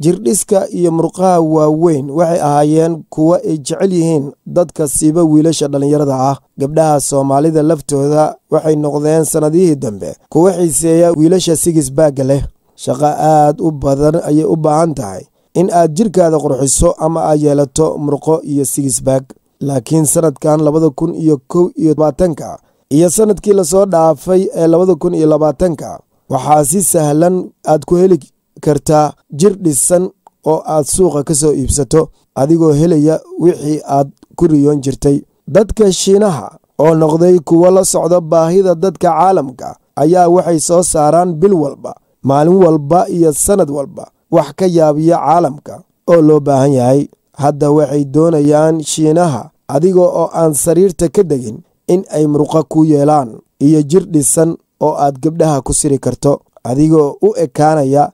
jirdhiska iyo murqaha waaweyn waxay ahaayeen kuwa ay jecel yihiin dadka siiba wiilasha dhallinyarada ah gabdhaha soomaalida laftooda waxay noqdeen sannadihii dambe kuwa xiiseeya wiilasha sigisbaagga leh shaqo aad u badan ayay u baahan tahay in aad jirkaada qurxiso ama aad yeelato murqo iyo sigisbaag laakiin sannadkan labada kun iyo kow iyo labaatanka iyo sannadkii lasoo dhaafay ee labada kun iyo labaatanka waxaa si sahlan aad ku heli kartaa jir dhisan oo aad suuqa ka soo iibsato adigoo helaya wixii aad ku riyoon jirtay dadka shiinaha oo noqday kuwo la socda baahida dadka caalamka ayaa waxay soo saaraan bil walba maalin walba iyo sannad walba wax ka yaabiya caalamka oo loo baahan yahay hadda waxay doonayaan shiinaha adiga oo aan sariirta ka degin in ay murqo ku yeelaan iyo jir dhisan oo aad gebdhaha ku siri karto adigoo u ekaanaya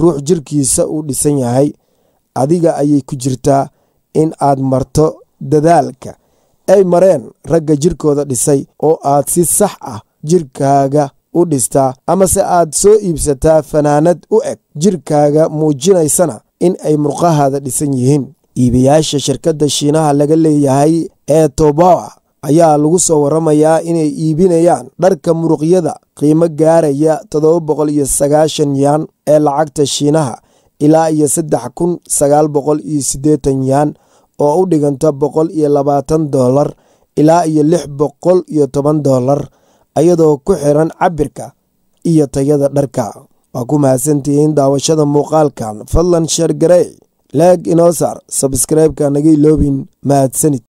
ruux jirkiisa uu dhisan yahay adiga ayay ku jirtaa in aad marto dadaalka ay mareen ragga jirkooda dhisay oo aad si sax ah jirkaaga u dhistaa amase aad soo iibsataa fanaanad u eg jirkaaga muujinaysana in ay murqahaada dhisan yihiin iibayaasha shirkadda shiinaha laga leeyahay ee tobawa ayaa lagu soo warramayaa inay iibinayaan dharka muruqyada qiimo gaaraya todoba boqol iyo sagaashan yaan ee lacagta shiinaha ilaa iyo saddex kun sagaal boqol iyo siddeetan yaan oo u dhiganta boqol iyo labaatan doolar ilaa iyo lix boqol iyo toban doolar ayadoo ku xiran cabirka iyo tayada dharka waa ku mahadsantihiin daawashada muuqaalkan fadlan sheer garey leeg inosar sabskreibka naga iloobin mahadsanid